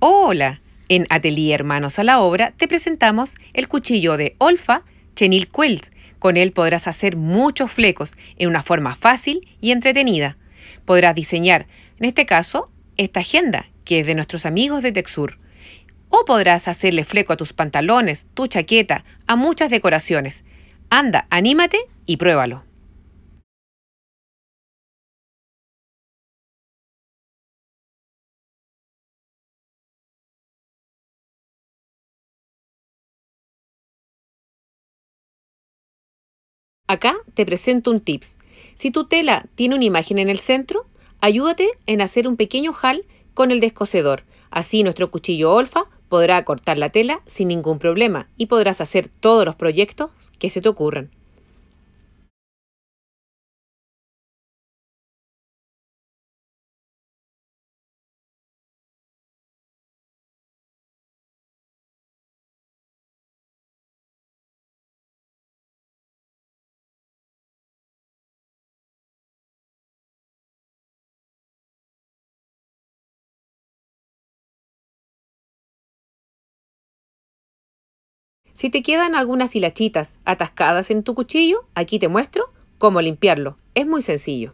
Hola, en Atelier Hermanos a la Obra te presentamos el cuchillo de Olfa Chenil Quilt. Con él podrás hacer muchos flecos en una forma fácil y entretenida. Podrás diseñar, en este caso, esta agenda, que es de nuestros amigos de Texur. O podrás hacerle fleco a tus pantalones, tu chaqueta, a muchas decoraciones. Anda, anímate y pruébalo. Acá te presento un tips. Si tu tela tiene una imagen en el centro, ayúdate en hacer un pequeño jal con el descocedor, Así nuestro cuchillo olfa podrá cortar la tela sin ningún problema y podrás hacer todos los proyectos que se te ocurran. Si te quedan algunas hilachitas atascadas en tu cuchillo, aquí te muestro cómo limpiarlo. Es muy sencillo.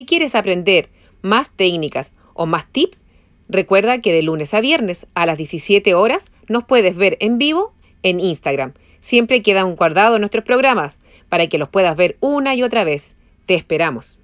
Si quieres aprender más técnicas o más tips, recuerda que de lunes a viernes a las 17 horas nos puedes ver en vivo en Instagram. Siempre quedan guardados nuestros programas para que los puedas ver una y otra vez. Te esperamos.